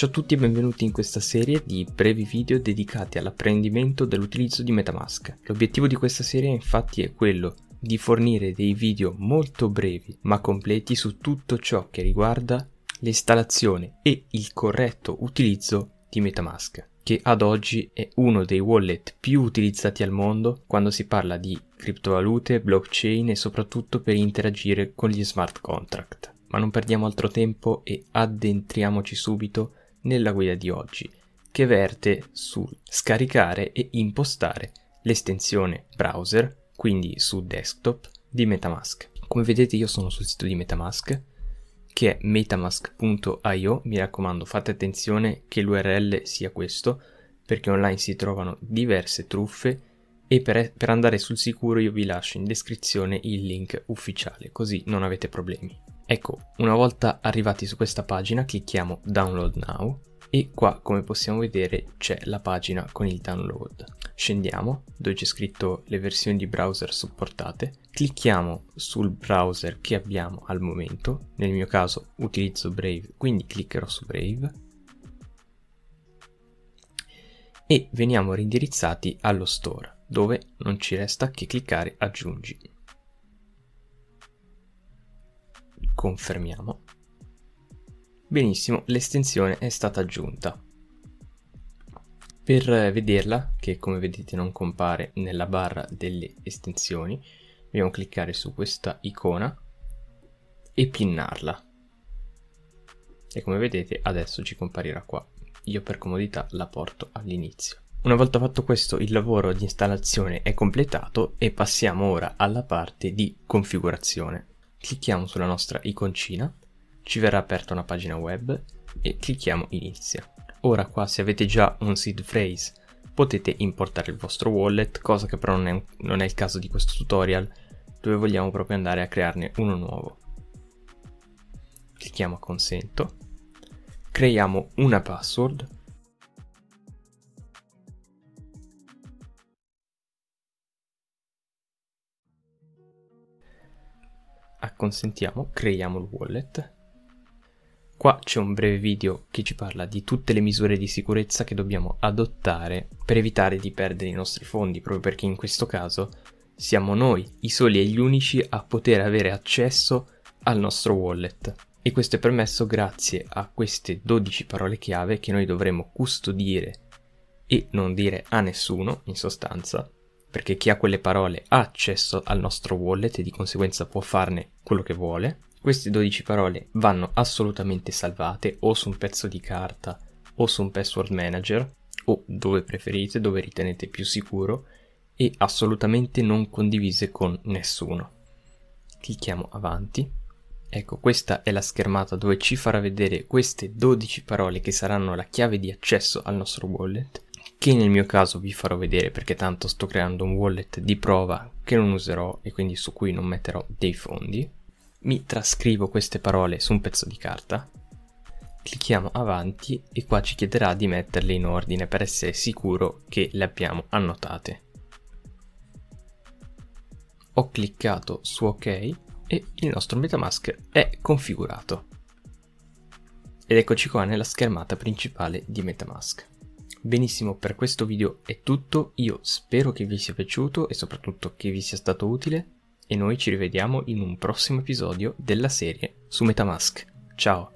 Ciao a tutti e benvenuti in questa serie di brevi video dedicati all'apprendimento dell'utilizzo di Metamask. L'obiettivo di questa serie infatti è quello di fornire dei video molto brevi ma completi su tutto ciò che riguarda l'installazione e il corretto utilizzo di Metamask, che ad oggi è uno dei wallet più utilizzati al mondo quando si parla di criptovalute, blockchain e soprattutto per interagire con gli smart contract. Ma non perdiamo altro tempo e addentriamoci subito nella guida di oggi, che verte su scaricare e impostare l'estensione browser, quindi su desktop, di Metamask. Come vedete io sono sul sito di Metamask, che è metamask.io, mi raccomando fate attenzione che l'URL sia questo, perché online si trovano diverse truffe e per, per andare sul sicuro io vi lascio in descrizione il link ufficiale, così non avete problemi. Ecco, una volta arrivati su questa pagina clicchiamo Download Now e qua come possiamo vedere c'è la pagina con il download. Scendiamo dove c'è scritto le versioni di browser supportate, clicchiamo sul browser che abbiamo al momento, nel mio caso utilizzo Brave quindi cliccherò su Brave e veniamo rindirizzati allo store dove non ci resta che cliccare aggiungi. confermiamo. Benissimo, l'estensione è stata aggiunta. Per vederla, che come vedete non compare nella barra delle estensioni, dobbiamo cliccare su questa icona e pinnarla. E come vedete adesso ci comparirà qua. Io per comodità la porto all'inizio. Una volta fatto questo il lavoro di installazione è completato e passiamo ora alla parte di configurazione. Clicchiamo sulla nostra iconcina, ci verrà aperta una pagina web e clicchiamo inizia. Ora qua se avete già un seed phrase potete importare il vostro wallet, cosa che però non è, non è il caso di questo tutorial dove vogliamo proprio andare a crearne uno nuovo. Clicchiamo a consento, creiamo una password consentiamo, creiamo il wallet. Qua c'è un breve video che ci parla di tutte le misure di sicurezza che dobbiamo adottare per evitare di perdere i nostri fondi, proprio perché in questo caso siamo noi i soli e gli unici a poter avere accesso al nostro wallet. E questo è permesso grazie a queste 12 parole chiave che noi dovremo custodire e non dire a nessuno, in sostanza, perché chi ha quelle parole ha accesso al nostro wallet e di conseguenza può farne quello che vuole. Queste 12 parole vanno assolutamente salvate o su un pezzo di carta o su un password manager o dove preferite, dove ritenete più sicuro e assolutamente non condivise con nessuno. Clicchiamo avanti. Ecco, questa è la schermata dove ci farà vedere queste 12 parole che saranno la chiave di accesso al nostro wallet che nel mio caso vi farò vedere perché tanto sto creando un wallet di prova che non userò e quindi su cui non metterò dei fondi. Mi trascrivo queste parole su un pezzo di carta, clicchiamo avanti e qua ci chiederà di metterle in ordine per essere sicuro che le abbiamo annotate. Ho cliccato su ok e il nostro Metamask è configurato. Ed eccoci qua nella schermata principale di Metamask. Benissimo, per questo video è tutto, io spero che vi sia piaciuto e soprattutto che vi sia stato utile e noi ci rivediamo in un prossimo episodio della serie su Metamask. Ciao!